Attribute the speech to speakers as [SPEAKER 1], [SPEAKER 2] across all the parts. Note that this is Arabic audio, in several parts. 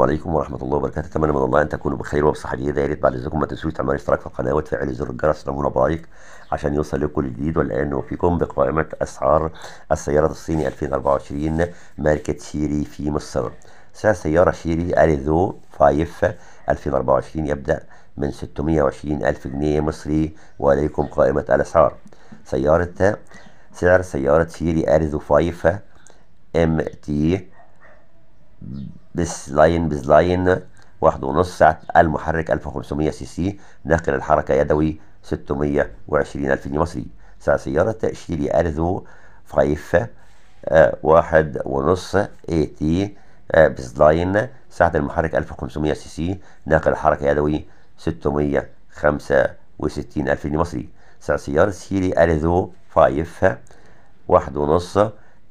[SPEAKER 1] عليكم ورحمة الله وبركاته أتمنى من الله أن تكونوا بخير وبصحة جيدة يا ريت بعد إذنكم ما تنسوش تعملوا اشتراك في القناة وتفعلوا زر الجرس لمنى بلايك عشان يوصل لكم كل جديد والآن وفيكم بقائمة أسعار السيارات الصيني 2024 ماركة شيري في مصر سعر سيارة شيري أريزو 5 2024 يبدأ من 620 ألف جنيه مصري وعليكم قائمة الأسعار سيارة سعر سيارة شيري أريزو 5 ام تي بس لاين بز لاين واحد ونص المحرك 1500 سي سي ناقل الحركة يدوي 620 ألف جنيه مصري سعر سيارة شيري أرزو فايف آه، واحد ونص اي تي آه لاين سعة المحرك 1500 سي سي ناقل الحركة يدوي 665 ألف جنيه مصري سعر سيارة شيري أرزو فايف واحد ونص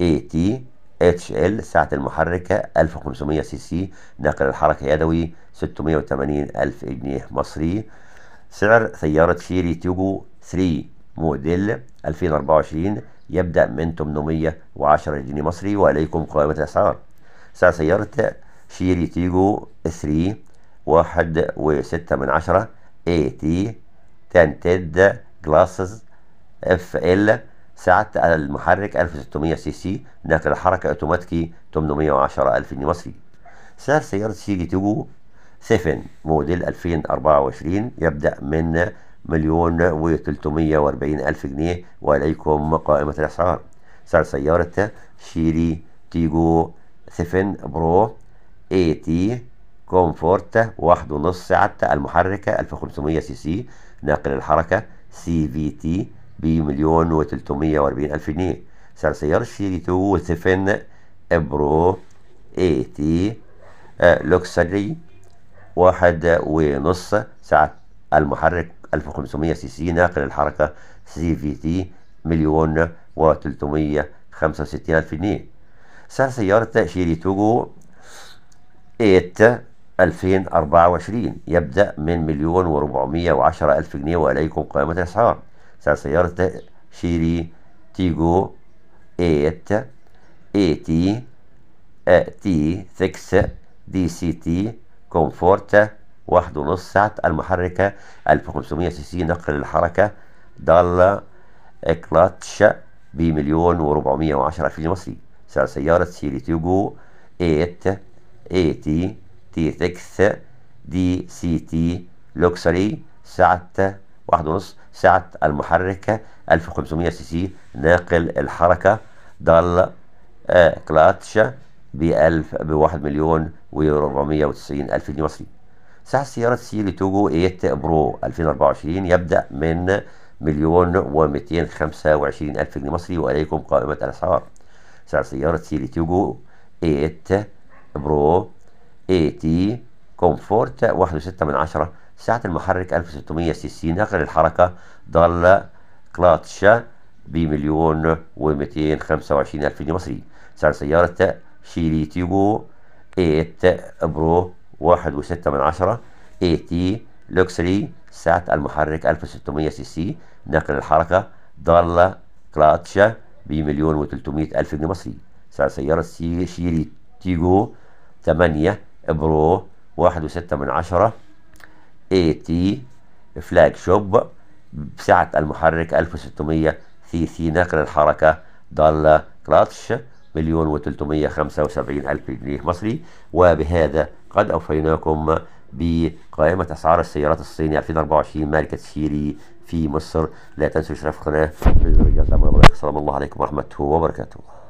[SPEAKER 1] اي تي اتش ال سعة المحركة 1500 سي سي نقل الحركة يدوي 680 ألف جنيه مصري سعر سيارة شيري تيوجو 3 موديل 2024 يبدأ من 810 جنيه مصري وإليكم قائمة الأسعار سعر سيارة شيري تيجو 3 واحد وستة من عشرة اي تي تنتد جلاسز اف ال سعادة المحرك 1600 سي سي نقل الحركة أوتوماتيكي 810 ألف جنيه مصري سعر سيارة سي جي تيجو 7 موديل 2024 يبدأ من مليون و 340 ألف جنيه وإليكم قائمة الأسعار سعر سيارة شيري تيجو 7 برو اي تي كومفورت واحد ونص سعة المحركة 1500 سي سي ناقل الحركة سي في تي بمليون و 340 ألف جنيه سعر سيارة شيريتو وثفن إبرو اي تي لوكسري واحد ونص سعة المحرك 1500 سي سي ناقل الحركة سي في تي مليون و 365 ألف جنيه سعر سيارة شيريتوغو 8 2024 يبدأ من مليون و410 ألف جنيه وإليكم قائمة الأسعار مثلا سيارة شيري تيجو ايت اي تي اي تي ثكس دي سي تي كومفورت واحد ونص ساعة المحركة الف وخمسمية سي سي نقل الحركة دالا كلاتش بمليون وربعمية وعشرة الف مصري سعر سيارة سيري تيجو ايت اي تي تي ثكس دي سي تي لوكسري سعة واحد ونص سعة المحرك 1500 سي سي ناقل الحركة كلاتش آه 1000 ب 1 مليون و490 ألف جنيه مصري سعر سيارة سيلي توجو 8 برو 2024 يبدأ من مليون و225 ألف جنيه مصري وإليكم قائمة الأسعار سعر سيارة سيلي توجو 8 برو اي تي كومفورت 1.6 من عشرة سعة المحرك 1600 سي سي نقل الحركة ضالة كلاتشا بمليون و225 ألف جنيه مصري سعر سيارة شيري تيبو 8 برو 1.6 من عشرة اي تي لوكسري سعة المحرك 1600 سي سي نقل الحركة ضالة كلاتشا بمليون و300 ألف جنيه مصري سعر سيارة سي شيري تيجو 8 برو 1.6 من عشرة اي تي فلاج شوب بسعة المحرك 1600 سي سي نقل الحركة ضل كلاتش مليون و375 ألف جنيه مصري وبهذا قد أوفيناكم بقائمة أسعار السيارات الصيني 2024 ماركة شيري في مصر لا تنسوا اشتراك في القناة السلام عليكم ورحمة الله وبركاته